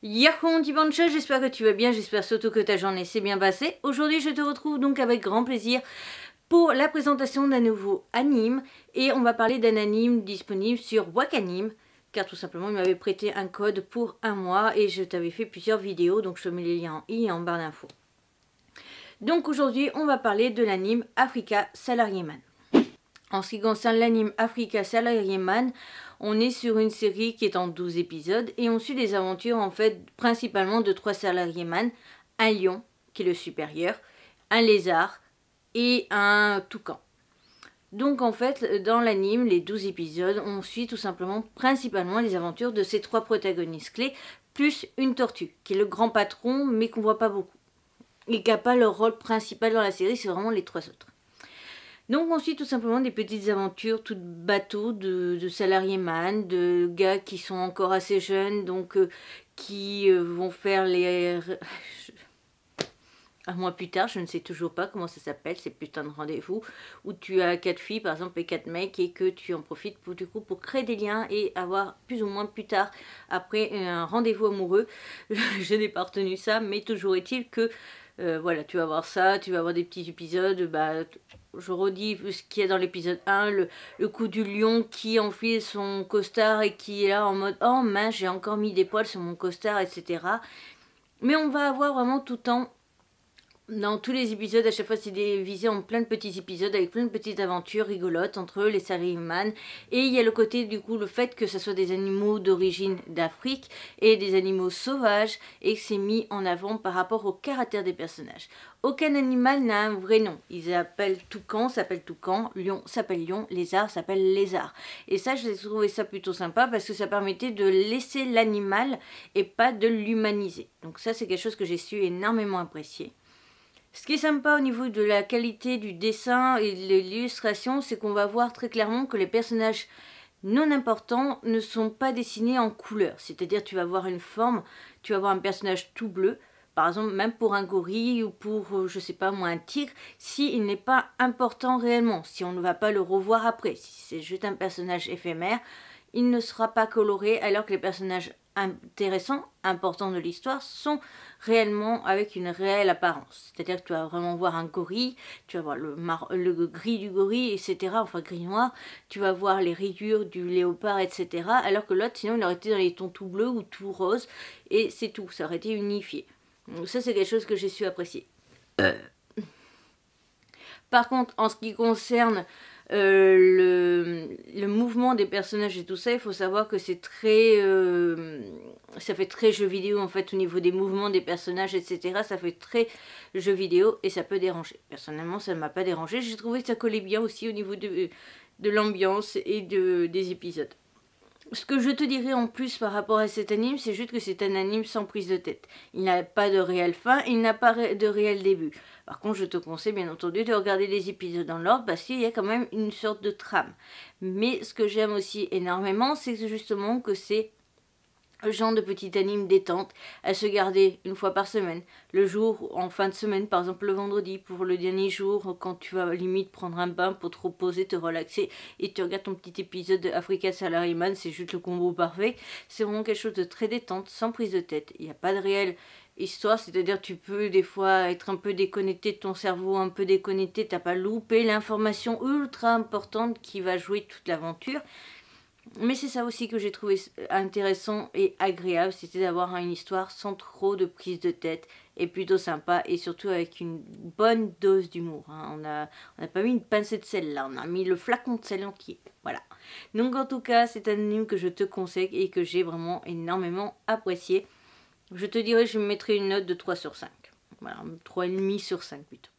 Yahoo Dibancha, j'espère que tu vas bien, j'espère surtout que ta journée s'est bien passée. Aujourd'hui je te retrouve donc avec grand plaisir pour la présentation d'un nouveau anime et on va parler d'un anime disponible sur Wakanim car tout simplement il m'avait prêté un code pour un mois et je t'avais fait plusieurs vidéos donc je te mets les liens en i et en barre d'infos. Donc aujourd'hui on va parler de l'anime Africa Salaryman. En ce qui concerne l'anime Africa Salaryman, on est sur une série qui est en 12 épisodes et on suit les aventures en fait principalement de trois salaryman, un lion qui est le supérieur, un lézard et un toucan. Donc en fait, dans l'anime, les 12 épisodes, on suit tout simplement principalement les aventures de ces trois protagonistes clés, plus une tortue, qui est le grand patron, mais qu'on voit pas beaucoup. Et qui a pas leur rôle principal dans la série, c'est vraiment les trois autres. Donc on suit tout simplement des petites aventures tout bateau de, salariés man, de gars qui sont encore assez jeunes, donc euh, qui euh, vont faire les... Un mois plus tard, je ne sais toujours pas comment ça s'appelle, ces putains de rendez-vous, où tu as quatre filles par exemple et quatre mecs et que tu en profites pour, du coup pour créer des liens et avoir plus ou moins plus tard après un rendez-vous amoureux. je n'ai pas retenu ça, mais toujours est-il que euh, voilà, tu vas voir ça, tu vas avoir des petits épisodes, bah je redis ce qu'il y a dans l'épisode 1, le, coup du lion qui enfile son costard et qui est là en mode Oh mince, j'ai encore mis des poils sur mon costard, etc. Mais on va avoir vraiment tout le temps dans tous les épisodes, à chaque fois, c'est divisé en plein de petits épisodes avec plein de petites aventures rigolotes entre les les Sarimans. Et il y a le côté, du coup, le fait que ce soit des animaux d'origine d'Afrique et des animaux sauvages et que c'est mis en avant par rapport au caractère des personnages. Aucun animal n'a un vrai nom. Ils appellent toucan, s'appelle toucan, lion s'appelle lion, lézard s'appelle lézard. Et ça, j'ai trouvé ça plutôt sympa parce que ça permettait de laisser l'animal et pas de l'humaniser. Donc ça, c'est quelque chose que j'ai su énormément apprécier. Ce qui est sympa au niveau de la qualité du dessin et de l'illustration, c'est qu'on va voir très clairement que les personnages non importants ne sont pas dessinés en couleur. C'est-à-dire tu vas voir une forme, tu vas voir un personnage tout bleu, par exemple même pour un gorille ou pour euh, je sais pas moi un tigre si il n'est pas important réellement si on ne va pas le revoir après si c'est juste un personnage éphémère il ne sera pas coloré alors que les personnages intéressants, importants de l'histoire sont réellement avec une réelle apparence. C'est-à-dire que tu vas vraiment voir un gorille, tu vas voir le, gris du gorille, etc. Enfin, gris-noir, tu vas voir les rayures du léopard, etc. Alors que l'autre, sinon, il aurait été dans les tons tout bleus ou tout rose, et c'est tout, ça aurait été unifié. Donc ça, c'est quelque chose que j'ai su apprécier. Euh. Par contre, en ce qui concerne euh, le, mouvement des personnages et tout ça, il faut savoir que c'est très... Euh, ça fait très jeu vidéo en fait au niveau des mouvements des personnages, etc. Ça fait très jeu vidéo et ça peut déranger. Personnellement, ça ne m'a pas dérangé. J'ai trouvé que ça collait bien aussi au niveau de, de l'ambiance et de, des épisodes ce que je te dirais en plus par rapport à cet anime, c'est juste que c'est un anime sans prise de tête. Il n'a pas de réelle fin, il n'a pas de réel début. Par contre, je te conseille bien entendu de regarder les épisodes dans l'ordre parce qu'il y a quand même une sorte de trame. Mais ce que j'aime aussi énormément, c'est justement que c'est le genre de petite anime détente à se garder une fois par semaine, le jour en fin de semaine, par exemple le vendredi pour le dernier jour quand tu vas limite prendre un bain pour te reposer, te relaxer et tu regardes ton petit épisode de Africa Salaryman, c'est juste le combo parfait. C'est vraiment quelque chose de très détente, sans prise de tête. Il n'y a pas de réelle histoire, c'est-à-dire tu peux des fois être un peu déconnecté ton cerveau, un peu déconnecté, t'as pas loupé l'information ultra importante qui va jouer toute l'aventure mais c'est ça aussi que j'ai trouvé intéressant et agréable, c'était d'avoir une histoire sans trop de prise de tête et plutôt sympa et surtout avec une bonne dose d'humour. Hein. On n'a a pas mis une pincée de sel là, on a mis le flacon de sel entier. Voilà. Donc en tout cas, c'est un anime que je te conseille et que j'ai vraiment énormément apprécié. Je te dirais, je mettrai une note de 3 sur 5. Voilà, 3,5 sur 5 plutôt.